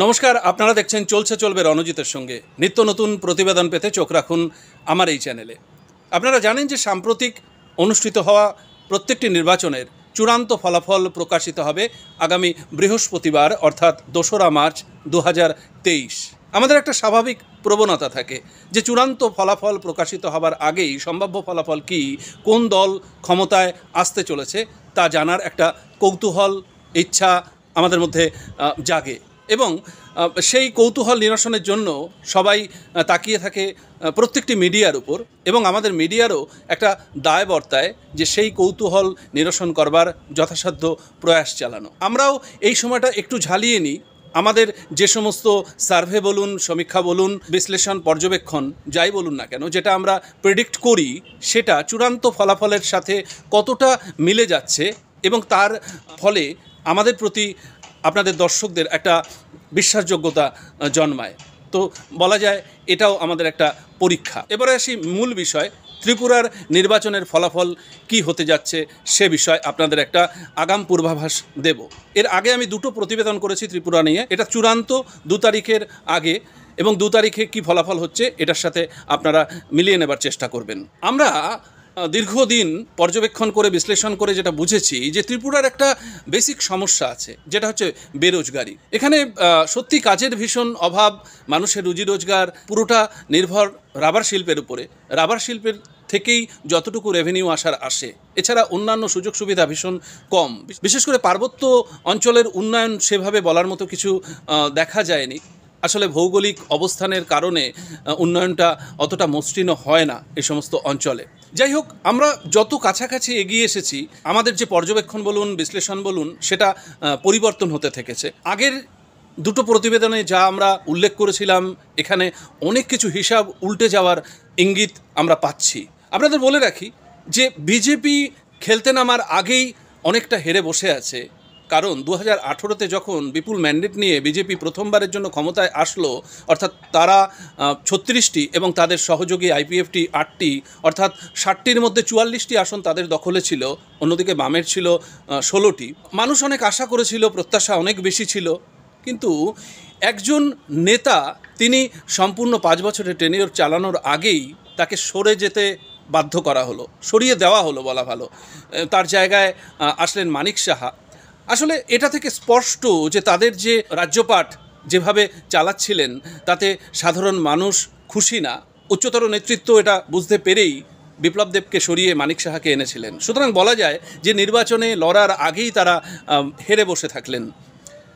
নমস্কার আপনারা দেখছেন চলছে চলবে রণজিতের সঙ্গে নিত্য নতুন প্রতিবেদন পেতে চোখ রাখুন আমার এই চ্যানেলে আপনারা জানেন যে সাম্প্রতিক অনুষ্ঠিত হওয়া প্রত্যেকটি নির্বাচনের চূড়ান্ত ফলাফল প্রকাশিত হবে আগামী বৃহস্পতিবার অর্থাৎ দোসরা মার্চ দু আমাদের একটা স্বাভাবিক প্রবণতা থাকে যে চূড়ান্ত ফলাফল প্রকাশিত হবার আগেই সম্ভাব্য ফলাফল কি কোন দল ক্ষমতায় আসতে চলেছে তা জানার একটা কৌতূহল ইচ্ছা আমাদের মধ্যে জাগে এবং সেই কৌতূহল নিরসনের জন্য সবাই তাকিয়ে থাকে প্রত্যেকটি মিডিয়ার উপর এবং আমাদের মিডিয়ারও একটা দায় বর্তায় যে সেই কৌতূহল নিরসন করবার যথাসাধ্য প্রয়াস চালানো আমরাও এই সময়টা একটু ঝালিয়ে নিই আমাদের যে সমস্ত সার্ভে বলুন সমীক্ষা বলুন বিশ্লেষণ পর্যবেক্ষণ যাই বলুন না কেন যেটা আমরা প্রেডিক্ট করি সেটা চূড়ান্ত ফলাফলের সাথে কতটা মিলে যাচ্ছে এবং তার ফলে আমাদের প্রতি আপনাদের দর্শকদের একটা বিশ্বাসযোগ্যতা জন্মায় তো বলা যায় এটাও আমাদের একটা পরীক্ষা এবারে আসি মূল বিষয় ত্রিপুরার নির্বাচনের ফলাফল কি হতে যাচ্ছে সে বিষয় আপনাদের একটা আগাম পূর্বাভাস দেব এর আগে আমি দুটো প্রতিবেদন করেছি ত্রিপুরা নিয়ে এটা চূড়ান্ত দু তারিখের আগে এবং দু তারিখে কি ফলাফল হচ্ছে এটার সাথে আপনারা মিলিয়ে নেবার চেষ্টা করবেন আমরা দীর্ঘদিন পর্যবেক্ষণ করে বিশ্লেষণ করে যেটা বুঝেছি যে ত্রিপুরার একটা বেসিক সমস্যা আছে যেটা হচ্ছে বেরোজগারি এখানে সত্যি কাজের ভীষণ অভাব মানুষের রুজি রোজগার পুরোটা নির্ভর রাবার শিল্পের উপরে রাবার শিল্পের থেকেই যতটুকু রেভিনিউ আসার আসে এছাড়া অন্যান্য সুযোগ সুবিধা ভীষণ কম বিশেষ করে পার্বত্য অঞ্চলের উন্নয়ন সেভাবে বলার মতো কিছু দেখা যায়নি আসলে ভৌগোলিক অবস্থানের কারণে উন্নয়নটা অতটা মসৃণ হয় না এই সমস্ত অঞ্চলে যাই হোক আমরা যত কাছাকাছি এগিয়ে এসেছি আমাদের যে পর্যবেক্ষণ বলুন বিশ্লেষণ বলুন সেটা পরিবর্তন হতে থেকেছে আগের দুটো প্রতিবেদনে যা আমরা উল্লেখ করেছিলাম এখানে অনেক কিছু হিসাব উল্টে যাওয়ার ইঙ্গিত আমরা পাচ্ছি আপনাদের বলে রাখি যে বিজেপি খেলতে নামার আগেই অনেকটা হেরে বসে আছে কারণ দু হাজার যখন বিপুল ম্যান্ডেট নিয়ে বিজেপি প্রথমবারের জন্য ক্ষমতায় আসলো অর্থাৎ তারা ছত্রিশটি এবং তাদের সহযোগী আইপিএফটি আটটি অর্থাৎ ষাটটির মধ্যে চুয়াল্লিশটি আসন তাদের দখলে ছিল অন্যদিকে বামের ছিল ষোলোটি মানুষ অনেক আশা করেছিল প্রত্যাশা অনেক বেশি ছিল কিন্তু একজন নেতা তিনি সম্পূর্ণ পাঁচ বছরের টেনিয়র চালানোর আগেই তাকে সরে যেতে বাধ্য করা হলো সরিয়ে দেওয়া হলো বলা ভালো তার জায়গায় আসলেন মানিক সাহা আসলে এটা থেকে স্পষ্ট যে তাদের যে রাজ্যপাঠ যেভাবে চালাচ্ছিলেন তাতে সাধারণ মানুষ খুশি না উচ্চতর নেতৃত্ব এটা বুঝতে পেরেই বিপ্লব দেবকে সরিয়ে মানিক সাহাকে এনেছিলেন সুতরাং বলা যায় যে নির্বাচনে লড়ার আগেই তারা হেরে বসে থাকলেন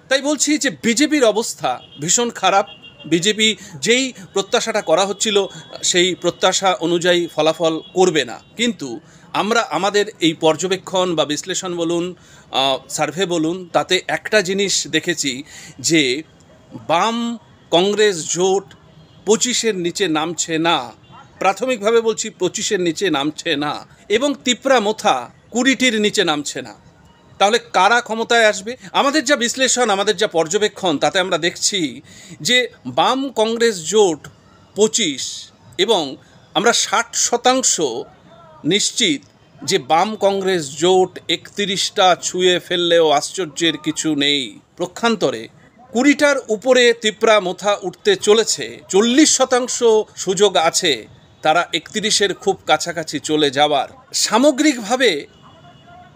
তাই বলছি যে বিজেপির অবস্থা ভীষণ খারাপ বিজেপি যেই প্রত্যাশাটা করা হচ্ছিল সেই প্রত্যাশা অনুযায়ী ফলাফল করবে না কিন্তু আমরা আমাদের এই পর্যবেক্ষণ বা বিশ্লেষণ বলুন সার্ভে বলুন তাতে একটা জিনিস দেখেছি যে বাম কংগ্রেস জোট পঁচিশের নিচে নামছে না প্রাথমিকভাবে বলছি পঁচিশের নিচে নামছে না এবং তিপ্রা মোথা কুড়িটির নিচে নামছে না তাহলে কারা ক্ষমতায় আসবে আমাদের যা বিশ্লেষণ আমাদের যা পর্যবেক্ষণ তাতে আমরা দেখছি যে বাম কংগ্রেস জোট পঁচিশ এবং আমরা ষাট শতাংশ নিশ্চিত যে বাম কংগ্রেস জোট একত্রিশটা ছুঁয়ে ফেললেও আশ্চর্যের কিছু নেই প্রক্ষান্তরে কুড়িটার উপরে তিপ্রা মোথা উঠতে চলেছে চল্লিশ শতাংশ সুযোগ আছে তারা একত্রিশের খুব কাছাকাছি চলে যাওয়ার সামগ্রিকভাবে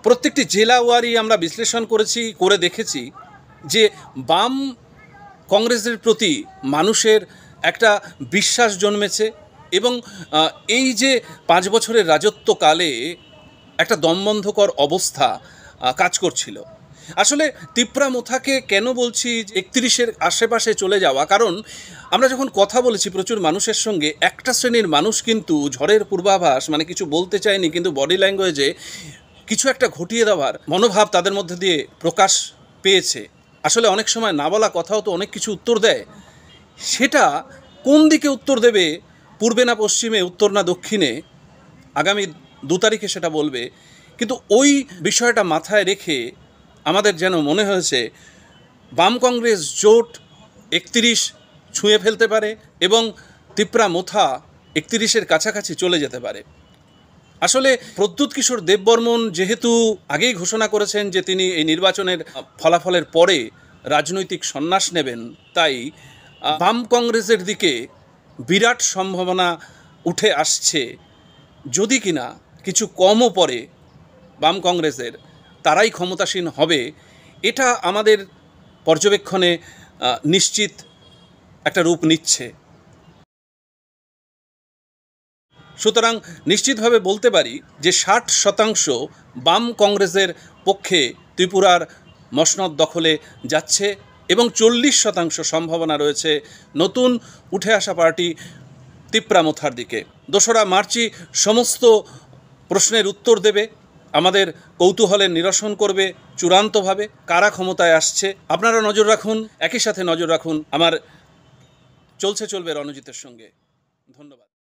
প্রত্যেকটি জেলা ওয়ারি আমরা বিশ্লেষণ করেছি করে দেখেছি যে বাম কংগ্রেসের প্রতি মানুষের একটা বিশ্বাস জন্মেছে এবং এই যে পাঁচ বছরের রাজত্বকালে একটা দমবন্ধকর অবস্থা কাজ করছিল আসলে তিপ্রা মোথাকে কেন বলছি একত্রিশের আশেপাশে চলে যাওয়া কারণ আমরা যখন কথা বলেছি প্রচুর মানুষের সঙ্গে একটা শ্রেণীর মানুষ কিন্তু ঝড়ের পূর্বাভাস মানে কিছু বলতে চায়নি কিন্তু বডি ল্যাঙ্গুয়েজে কিছু একটা ঘটিয়ে দেওয়ার মনোভাব তাদের মধ্যে দিয়ে প্রকাশ পেয়েছে আসলে অনেক সময় না বলা কথাও তো অনেক কিছু উত্তর দেয় সেটা কোন দিকে উত্তর দেবে পূর্বে না পশ্চিমে উত্তর না দক্ষিণে আগামী দু তারিখে সেটা বলবে কিন্তু ওই বিষয়টা মাথায় রেখে আমাদের যেন মনে হয়েছে বাম কংগ্রেস জোট একত্রিশ ছুঁয়ে ফেলতে পারে এবং তিপ্রা মোথা একত্রিশের কাছাকাছি চলে যেতে পারে আসলে প্রদ্যুৎ কিশোর দেববর্মন যেহেতু আগেই ঘোষণা করেছেন যে তিনি এই নির্বাচনের ফলাফলের পরে রাজনৈতিক সন্ন্যাস নেবেন তাই বাম কংগ্রেসের দিকে বিরাট সম্ভাবনা উঠে আসছে যদি কিনা কিছু কমও পরে বাম কংগ্রেসের তারাই ক্ষমতাসীন হবে এটা আমাদের পর্যবেক্ষণে নিশ্চিত একটা রূপ নিচ্ছে সুতরাং নিশ্চিতভাবে বলতে পারি যে ষাট শতাংশ বাম কংগ্রেসের পক্ষে ত্রিপুরার মসনদ দখলে যাচ্ছে এবং চল্লিশ শতাংশ সম্ভাবনা রয়েছে নতুন উঠে আসা পার্টি তিপ্রামথার দিকে দোসরা মার্চই সমস্ত প্রশ্নের উত্তর দেবে আমাদের কৌতূহলের নিরসন করবে চূড়ান্তভাবে কারা ক্ষমতায় আসছে আপনারা নজর রাখুন একই সাথে নজর রাখুন আমার চলছে চলবে রণজিতের সঙ্গে ধন্যবাদ